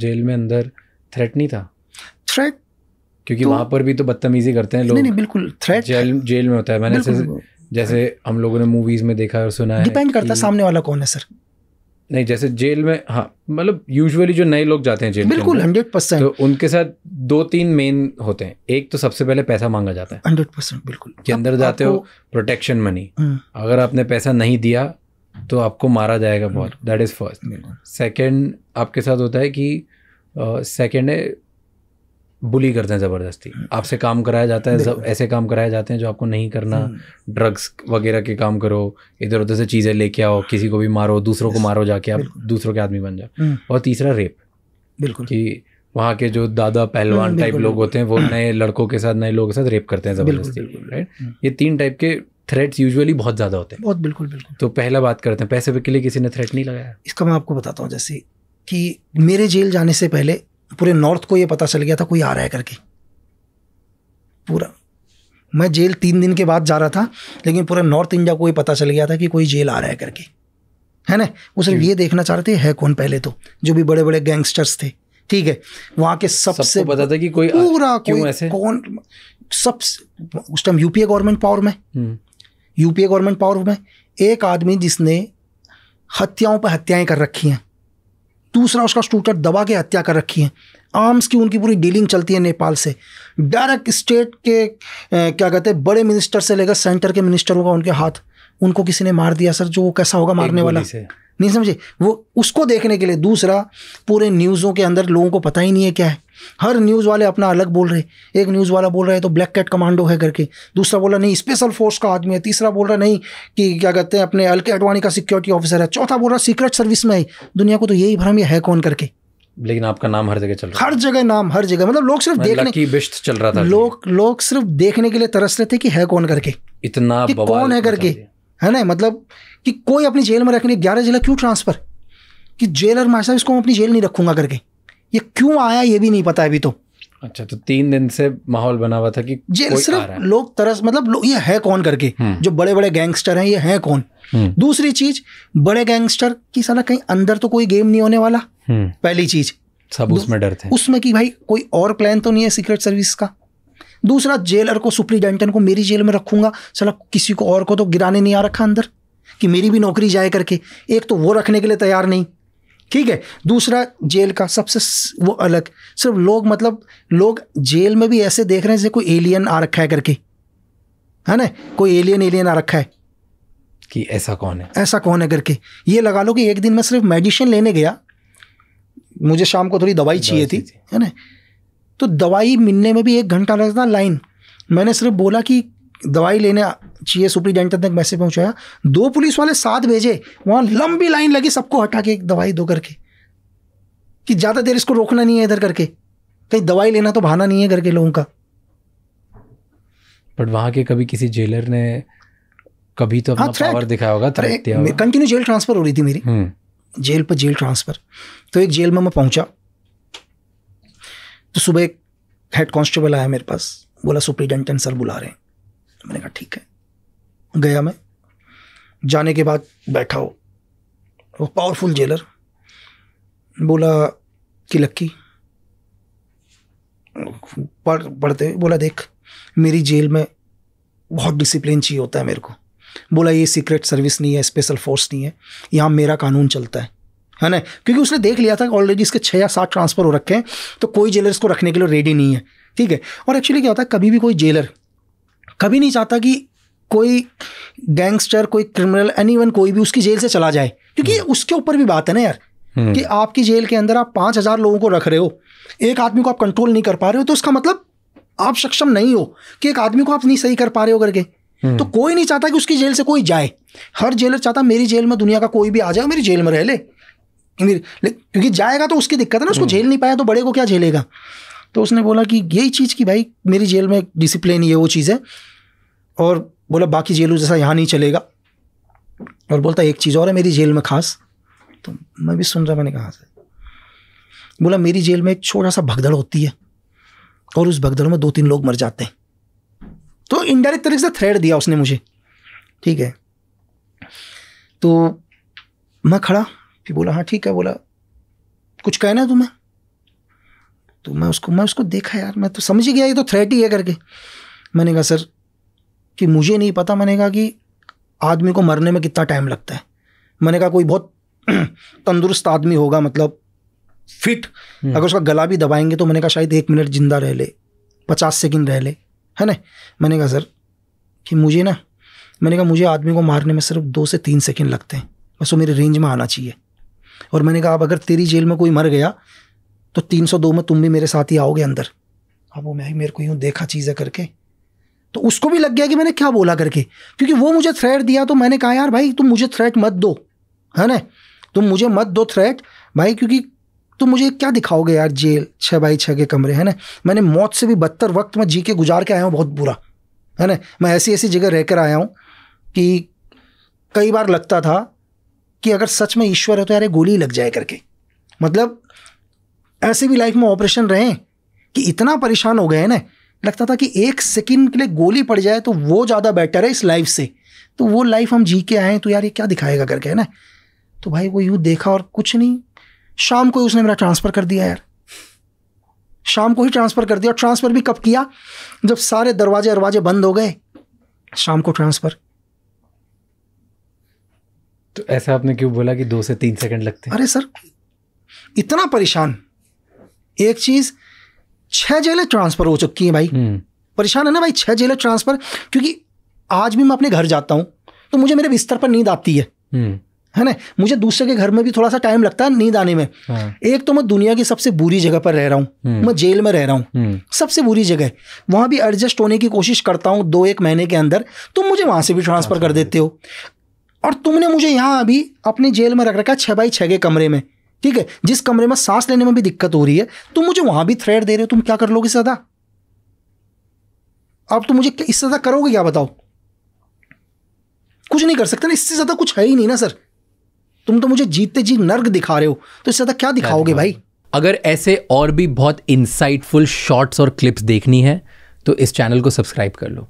Jail में अंदर threat नहीं था थ्रेट क्योंकि तो, वहां पर भी तो बदतमीजी करते हैं लोग नहीं, नहीं बिल्कुल थ्रेट जेल जेल में होता है मैंने जैसे जैसे हम लोगों ने मूवीज में देखा और सुना है डिपेंड करता सामने वाला कौन है सर नहीं जैसे जेल में हाँ मतलब यूजुअली जो नए लोग जाते हैं जेल बिल्कुल हंड्रेड परसेंट तो उनके साथ दो तीन मेन होते हैं एक तो सबसे पहले पैसा मांगा जाता है हंड्रेड परसेंट बिल्कुल के अंदर जाते हो प्रोटेक्शन हम्म। मनी अगर आपने पैसा नहीं दिया तो आपको मारा जाएगा बहुत दैट इज़ फर्स्ट सेकेंड आपके साथ होता है कि सेकेंड uh, है बुली करते हैं ज़बरदस्ती हम्म। आपसे काम कराया जाता है जब ऐसे काम कराए जाते हैं जो आपको नहीं करना ड्रग्स हम्म। वगैरह के काम करो इधर उधर से चीज़ें लेके आओ किसी को भी मारो दूसरों को मारो जाके आप दूसरों के आदमी बन जाओ हम्म। और तीसरा रेप बिल्कुल कि वहाँ के जो दादा पहलवान टाइप लोग होते हैं वो नए लड़कों के साथ नए लोगों के साथ रेप करते हैं ज़बरदस्ती राइट ये तीन टाइप के थ्रेट्स यूजुअली बहुत ज़्यादा होते हैं बहुत बिल्कुल बिल्कुल तो पहला बात करते हैं पैसे के लिए किसी ने थ्रेट नहीं लगाया इसका मैं आपको बताता हूँ जैसे कि मेरे जेल जाने से पहले पूरे नॉर्थ को ये पता चल गया था कोई आ रहा है करके पूरा मैं जेल तीन दिन के बाद जा रहा था लेकिन पूरा नॉर्थ इंडिया को ये पता चल गया था कि कोई जेल आ रहा है करके है ना वो सिर्फ ये देखना चाहते है कौन पहले तो जो भी बड़े बड़े गैंगस्टर्स थे ठीक है वहाँ के सबसे पता था कि कोई पूरा कोई कौन सब उस टाइम यूपीए गवर्नमेंट पावर में हम्म। यूपीए गवर्नमेंट पावर में एक आदमी जिसने हत्याओं पर हत्याएं कर रखी हैं दूसरा उसका स्टूटर दबा के हत्या कर रखी है आर्म्स की उनकी पूरी डीलिंग चलती है नेपाल से डायरेक्ट स्टेट के ए, क्या कहते हैं बड़े मिनिस्टर से लेकर सेंटर के मिनिस्टर होगा उनके हाथ उनको किसी ने मार दिया सर जो वो कैसा होगा मारने वाला से नहीं समझे वो उसको देखने के लिए दूसरा पूरे न्यूज़ों के अंदर लोगों को पता ही नहीं है क्या है हर न्यूज़ वाले अपना अलग बोल रहे एक न्यूज़ वाला बोल रहा है तो ब्लैक कैट कमांडो है करके दूसरा बोला नहीं स्पेशल फोर्स का आदमी है तीसरा बोल रहा नहीं कि क्या कहते हैं अपने अलके अडवाणी का सिक्योरिटी ऑफिसर है चौथा बोल रहा सीक्रेट सर्विस में है दुनिया को तो यही भ्रम है कौन करके लेकिन आपका नाम हर जगह चल रहा हर जगह नाम हर जगह मतलब लोग सिर्फ देखने की बिश्त चल रहा था लोग लोग सिर्फ देखने के लिए तरस रहे थे कि है कौन करके इतना कौन है करके है ना मतलब कि कोई अपनी जेल में रखने ग्यारह जिला क्यों ट्रांसफ़र कि जेलर मास्टर साहब इसको मैं अपनी जेल नहीं रखूंगा करके ये क्यों आया ये भी नहीं पता अभी तो अच्छा तो तीन दिन से माहौल बना हुआ था कि जेल सिर्फ लोग तरस मतलब लो, ये है कौन करके हम्म। जो बड़े बड़े गैंगस्टर हैं ये हैं कौन हम्म। दूसरी चीज बड़े गैंगस्टर की साला कहीं अंदर तो कोई गेम नहीं होने वाला हम्म। पहली चीज सब उसमें डर थे उसमें कि भाई कोई और प्लान तो नहीं है सीक्रेट सर्विस का दूसरा जेलर को सुप्रिटेंडेंट को मेरी जेल में रखूंगा चला किसी को और को तो गिराने नहीं आ रखा अंदर कि मेरी भी नौकरी जाए करके एक तो वो रखने के लिए तैयार नहीं ठीक है दूसरा जेल का सबसे वो अलग सिर्फ लोग मतलब लोग जेल में भी ऐसे देख रहे हैं जैसे कोई एलियन आ रखा है करके है ना कोई एलियन एलियन आ रखा है कि ऐसा कौन है ऐसा कौन है करके ये लगा लो कि एक दिन मैं सिर्फ मेडिसिन लेने गया मुझे शाम को थोड़ी दवाई चाहिए थी है ना तो दवाई मिलने में भी एक घंटा लगता लाइन मैंने सिर्फ बोला कि दवाई लेने चाहिए सुप्रीटेंडेंट तक मैसेज पहुंचाया दो पुलिस वाले साथ भेजे वहाँ लंबी लाइन लगी सबको हटा के एक दवाई दो करके कि ज़्यादा देर इसको रोकना नहीं है इधर करके कहीं दवाई लेना तो भाना नहीं है घर के लोगों का बट वहाँ के कभी किसी जेलर ने कभी तो अपना हाँ, पावर दिखाया होगा कंटिन्यू जेल ट्रांसफ़र हो रही थी मेरी हम्म। जेल पर जेल ट्रांसफ़र तो एक जेल में मैं पहुंचा तो सुबह एक हेड कांस्टेबल आया मेरे पास बोला सुप्रिटेंडेंट सर बुला रहे हैं तो मैंने कहा ठीक है गया मैं जाने के बाद बैठा हो वो पावरफुल जेलर बोला कि लक्की पढ़ पढ़ते बोला देख मेरी जेल में बहुत डिसिप्लिन चाहिए होता है मेरे को बोला ये सीक्रेट सर्विस नहीं है स्पेशल फोर्स नहीं है यहाँ मेरा कानून चलता है है ना क्योंकि उसने देख लिया था कि ऑलरेडी इसके छः या सात ट्रांसफ़र हो रखे हैं तो कोई जेलर इसको रखने के लिए रेडी नहीं है ठीक है और एक्चुअली क्या होता है कभी भी कोई जेलर कभी नहीं चाहता कि कोई गैंगस्टर कोई क्रिमिनल एनी कोई भी उसकी जेल से चला जाए क्योंकि हम्म। उसके ऊपर भी बात है ना यार हम्म। कि आपकी जेल के अंदर आप पाँच हज़ार लोगों को रख रहे हो एक आदमी को आप कंट्रोल नहीं कर पा रहे हो तो उसका मतलब आप सक्षम नहीं हो कि एक आदमी को आप नहीं सही कर पा रहे हो करके हम्म। तो कोई नहीं चाहता कि उसकी जेल से कोई जाए हर जेलर चाहता मेरी जेल में दुनिया का कोई भी आ जाए मेरी जेल में रह ले क्योंकि जाएगा तो उसकी दिक्कत है ना उसको हम्म। झेल नहीं पाया तो बड़े को क्या झेलेगा तो उसने बोला कि यही चीज़ कि भाई मेरी जेल में डिसिप्लिन ये वो चीज़ है और बोला बाकी जेलों जैसा यहाँ नहीं चलेगा और बोलता एक चीज़ और है मेरी जेल में खास तो मैं भी सुन रहा मैंने कहा हाँ, से बोला मेरी जेल में एक छोटा सा भगदड़ होती है और उस भगदड़ में दो तीन लोग मर जाते हैं तो इनडायरेक्ट तरीके से थ्रेड दिया उसने मुझे ठीक है तो मैं खड़ा फिर बोला हाँ ठीक है बोला कुछ कहना है तुम्हें तो मैं उसको मैं उसको देखा यार मैं तो समझ ही गया ये तो थ्रेट ही है करके मैंने कहा सर कि मुझे नहीं पता मैंने कहा कि आदमी को मरने में कितना टाइम लगता है मैंने कहा कोई बहुत तंदुरुस्त आदमी होगा मतलब फिट हम्म। अगर उसका गला भी दबाएंगे तो मैंने कहा शायद एक मिनट जिंदा रह ले पचास सेकंड रह ले है ना मैंने कहा सर कि मुझे ना मैंने कहा मुझे आदमी को मारने में सिर्फ दो से तीन सेकंड लगते हैं बस वो मेरे रेंज में आना चाहिए और मैंने कहा अब अगर तेरी जेल में कोई मर गया तो 302 में तुम भी मेरे साथ ही आओगे अंदर अब वो मैं मेरे को यूँ देखा चीज़ें करके तो उसको भी लग गया कि मैंने क्या बोला करके क्योंकि वो मुझे थ्रेट दिया तो मैंने कहा यार भाई तुम मुझे थ्रेट मत दो है ना तुम मुझे मत दो थ्रेट भाई क्योंकि तुम मुझे क्या दिखाओगे यार जेल छः बाई छः के कमरे है ना मैंने मौत से भी बदतर वक्त में जी के गुजार के आया हूँ बहुत बुरा है ना मैं ऐसी ऐसी जगह रहकर आया हूँ कि कई बार लगता था कि अगर सच में ईश्वर है तो यार गोली लग जाए करके मतलब ऐसे भी लाइफ में ऑपरेशन रहे कि इतना परेशान हो गए ना लगता था कि एक सेकेंड के लिए गोली पड़ जाए तो वो ज़्यादा बेटर है इस लाइफ से तो वो लाइफ हम जी के आए तो यार ये क्या दिखाएगा करके है ना तो भाई वो यूँ देखा और कुछ नहीं शाम को ही उसने मेरा ट्रांसफ़र कर दिया यार शाम को ही ट्रांसफ़र कर दिया और ट्रांसफ़र भी कब किया जब सारे दरवाजे दरवाजे बंद हो गए शाम को ट्रांसफ़र तो ऐसा आपने क्यों बोला कि दो से तीन सेकंड लगते हैं अरे सर इतना परेशान एक चीज छह जेलें ट्रांसफर हो चुकी है भाई हम्म। परेशान है ना भाई छह जेलें ट्रांसफर क्योंकि आज भी मैं अपने घर जाता हूं तो मुझे मेरे बिस्तर पर नींद आती है हम्म। है ना मुझे दूसरे के घर में भी थोड़ा सा टाइम लगता है नींद आने में हाँ। एक तो मैं दुनिया की सबसे बुरी जगह पर रह रहा हूँ हम्म। मैं जेल में रह रहा हूँ सबसे बुरी जगह वहाँ भी एडजस्ट होने की कोशिश करता हूँ दो एक महीने के अंदर तुम मुझे वहाँ से भी ट्रांसफ़र कर देते हो और तुमने मुझे यहाँ अभी अपनी जेल में रख रखा है छः बाई छः के कमरे में ठीक है जिस कमरे में सांस लेने में भी दिक्कत हो रही है तुम मुझे वहाँ भी थ्रेड दे रहे हो तुम क्या कर लोगे सदा ज़्यादा अब तुम मुझे इससे ज़्यादा करोगे क्या बताओ कुछ नहीं कर सकते ना इससे ज़्यादा कुछ है ही नहीं ना सर तुम तो मुझे जीतते जी नर्क दिखा रहे हो तो इससे ज़्यादा क्या दिखाओगे भाई अगर ऐसे और भी बहुत इंसाइटफुल शॉर्ट्स और क्लिप्स देखनी है तो इस चैनल को सब्सक्राइब कर लो